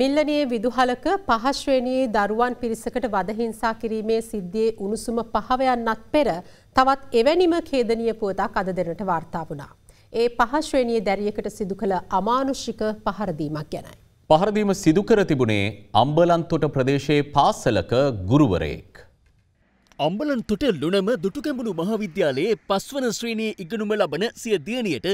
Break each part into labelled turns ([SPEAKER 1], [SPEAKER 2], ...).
[SPEAKER 1] මිල්ලනයේ විදුහලක පහශ්‍රේණයේ දරුවන් පිරිසකට වදහිංසා කිරීමේ සිද්ධියේ උණුසුම පහවයන්නත් පෙර තවත් එවැනිම කේදනීය පුවතක් අද දෙනට වාර්තා වුණා. ඒ පහශ්‍රේණයේ දැරියකට සිදු කළ අමානුෂික පහරදීමක් ගැනයි.
[SPEAKER 2] පහරදීම සිදුකර තිබුණේ අම්බලන්තොට ප්‍රදේශයේ පාසලක ගුරුවරයෙක්. අම්බලන්තොට ලුණම දුටුකැඹුණු මහාවිද්‍යාලයේ පස්වන ශ්‍රේණයේ ඉගෙනුම ලබන සිය දියණියට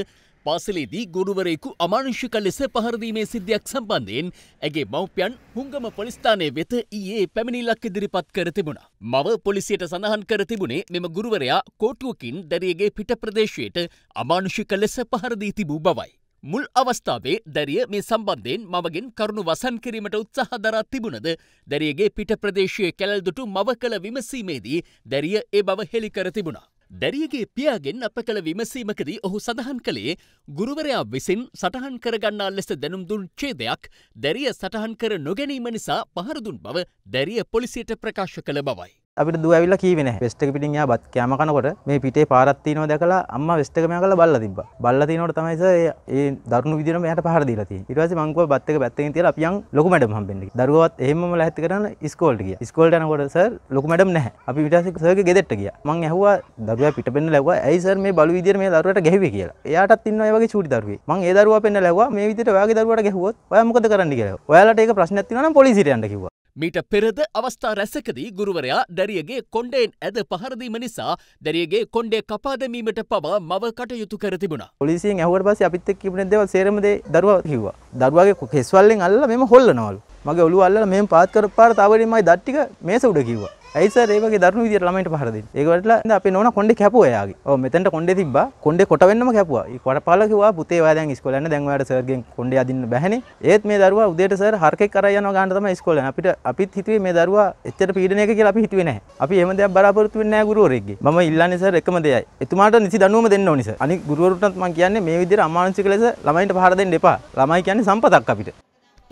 [SPEAKER 2] පාසලේදී ගුරුවරයෙකු අමානුෂික ලෙස පහරදීමේ සිද්ධියක් සම්බන්ධයෙන් ඇගේ මව්පියන් හුංගම පොලිස්ථානය වෙත ඊයේ පැමිණිල්ලක් ඉදිරිපත් කර තිබුණා. මව පොලිසියට සඳහන් කර තිබුණේ මෙම ගුරුවරයා කෝටුවකින් දැරියගේ පිට ප්‍රදේශයට අමානුෂික ලෙස පහරදී තිබූ බවයි. මුල් අවස්ථාවේ දැරිය මේ සම්බන්ධයෙන් මවගෙන් කරුණු වසන් කිරීමට උත්සාහ දරා තිබුණද දැරියගේ පිට ප්‍රදේශය කැලල්දුටු මව කළ විමසීමේදී දැරිය ඒ බව හෙළි කර තිබුණා. දැරියගේ පියාගෙන් අප කළ විමසීමකදී ඔහු සඳහන් කළේ ගුරුවරයා විසින් සටහන් කරගන්නා ලෙස දැනුම් දුන් ඡේදයක් දැරිය සටහන් කර නොගැනීම නිසා පහරදුන් බව දැරිය පොලිසියට ප්‍රකාශ කළ බවයි.
[SPEAKER 1] අපිට දුව ඇවිල්ලා කීවේ නැහැ. වෙස්ට් එක පිටින් යා බත් කෑම කනකොට මේ පිටේ පාරක් තියෙනවා දැකලා අම්මා වෙස්ට් එක මෙයා කරලා බල්ලා තිබ්බා. බල්ලා තිනකොට තමයි සර් ඒ දරුණු විදියට මෙයාට පහර දීලා තියෙන්නේ. ඊට පස්සේ මං කිව්වා බත් එක පැත්තකින් තියලා අපි යන් ලොකු මැඩම් හම්බෙන්න කියලා. දරුවවත් එහෙමම ලැහැත් කරන ඉස්කෝලේට ගියා. ඉස්කෝලේට යනකොට සර් ලොකු මැඩම් නැහැ. අපි ඊට පස්සේ සර්ගේ ගෙදරට ගියා. මං ඇහුවා දරුවා පිට පෙන්න ලැබුවා. ඇයි සර් මේ බලු විදියට මේ දරුවට ගැහුවේ කියලා. එයාටත් ඉන්නවා ඒ වගේ චූටි දරුවෙක්. මං ඒ දරුවා පෙන්න ලැබුවා මේ විදියට ඔයාගේ දරුවට ගැහුවොත් ඔයා මොකද කරන්න කියලා. ඔයාලට ඒක ප්‍රශ්නයක් තියෙනවා නම් පොලිසියට යන්න කිව්වා.
[SPEAKER 2] මීට පෙරද අවස්ථා රැසකදී ගුරුවරයා දැරියගේ කොණ්ඩයෙන් ඇද පහරදීම නිසා දැරියගේ කොණ්ඩේ කපාදමීමට පවා මව
[SPEAKER 1] කටයුතු කර තිබුණා. පොලිසියෙන් ඇහුවට පස්සේ අපිත් එක්ක කිව්වනේ දේවල් සේරම දේ දරුවා කිව්වා. දරුවාගේ කෙස්වලෙන් අල්ලලා මෙම හොල්ලනවලු. මගේ ඔලුව අල්ලලා මෙහෙම පාත් කරපාර තාවරේ මයි දත් ටික මේස උඩ කිව්වා. ඇයි සර් ඒ වගේ දරුණු විදියට ළමයින්ට පහර දෙන්නේ. ඒක වලටලා ඉතින් අපේ නෝනා කොණ්ඩේ කැපුවා එයාගේ. ඔව් මෙතෙන්ට කොණ්ඩේ තිබ්බා. කොණ්ඩේ කොට වෙන්නම කැපුවා. ඊ කොට පාලා කිව්වා පුතේ ඔයා දැන් ඉස්කෝලේ යන්න දැන් ඔයාට සර්ගෙන් කොණ්ඩේ අදින්න බැහැනේ. ඒත් මේ දරුවා උදේට සර් හරකෙක් කරා යනවා ගන්න තමයි ඉස්කෝලේ. අපිට අපිත් හිතුවේ මේ දරුවා එච්චර පීඩනයක කියලා අපි හිතුවේ නැහැ. අපි එහෙම දෙයක් බලාපොරොත්තු වෙන්නේ නැහැ ගුරුවරයෙක්ගේ. මම ඉල්ලන්නේ සර් එකම දෙයයි. එතුමාට නිසි දඬුවම දෙන්න ඕනි සර්. අනිත් ගුරුවරුන්ටත් මම කියන්නේ මේ විදියට අමානුෂික ලෙස ළමයින්ට පහර දෙන්න එපා. ළමයි කියන්නේ සම්පතක් අපිට.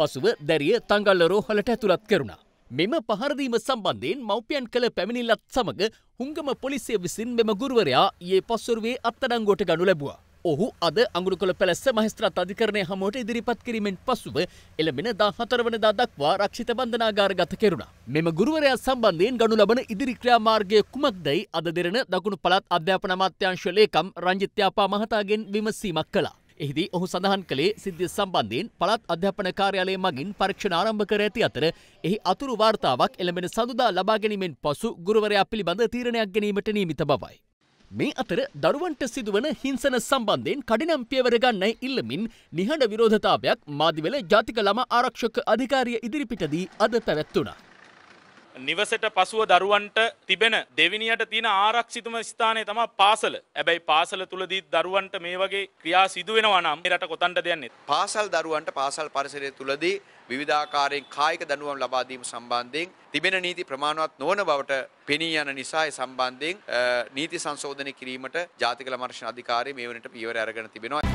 [SPEAKER 2] පසුව දැරිය තංගල්ල රෝහලට ඇතුළත් කරුණා. මෙම පහරදීම සම්බන්ධයෙන් මව්පියන් කළ පැමිණිල්ලත් සමඟ හුංගම පොලිසිය විසින් මෙම ගුරුවරයා ඒ පස්සුරුවේ අත්තඩංගෝට ගනු ලැබවා. ඔහු අද අගුළුකොළ පැලස්ස මහිස්ත්‍රත් අධිකරණය හමුවට ඉදිරිපත් කිරීමෙන් පසුව එළමෙන දා හතරවනදා දක්වා රක්ෂිත බන්ධනාගාර ගත කෙරුණ. මෙම ගුරුවරයා සම්බන්ධයෙන් ගනු ලබන ඉදිරික්‍රියාමාර්ගය කුමක්දයි අද දෙරන දකුණු පළත් අධ්‍යාපන අමාත්‍යංශ ලේකම් රංජිත්‍යාපා මහතාගෙන් විමසීමක් කළා. එහිදී ඔහු සඳහන් කළේ සිද්ධිය සම්බන්ධයෙන් පළත් අධ්‍යාපන කාර්යාලය මගින් පරීක්ෂණ ආරම්භ කර ඇති අතර එහි අතුරු වාර්තාවක් එළඹෙන සඳුදා ලබා ගැනීමෙන් පසු ගුරුවරයා පිළිබඳ තීරණයක් ගැනීමට නියමිත බවයි. මේ අතර දරුවන්ට සිදුවන හිංසන සම්බන්ධයෙන් කඩිනම් පියවර ගන්නයි ඉල්ලමින් නිහඬ විරෝධතාවයක් මාදිවෙල ජාතික ළම ආරක්ෂක අධිකාරිය ඉදිරිපිටදී අද පැවැත්වුණා.
[SPEAKER 1] නිවසට පසුව දරුවන්ට තිබෙන දෙවිනියට තියෙන ආරක්ෂිතම ස්ථානය තමා පාසල. හැබැයි පාසල තුලදී දරුවන්ට මේ වගේ ක්‍රියා සිදු වෙනවා නම් රට කොතනට දෙන්නේ? පාසල් දරුවන්ට පාසල් පරිසරය තුලදී විවිධාකාරයෙන් කායික දඬුවම් ලබා දීම සම්බන්ධයෙන් තිබෙන නීති ප්‍රමාණවත් නොවන බවට පෙනී යන නිසා ඒ සම්බන්ධයෙන් නීති සංශෝධනය කිරීමට ජාතික ළමා රක්ෂණ අධිකාරිය මේ වෙනට පියවර අරගෙන තිබෙනවා.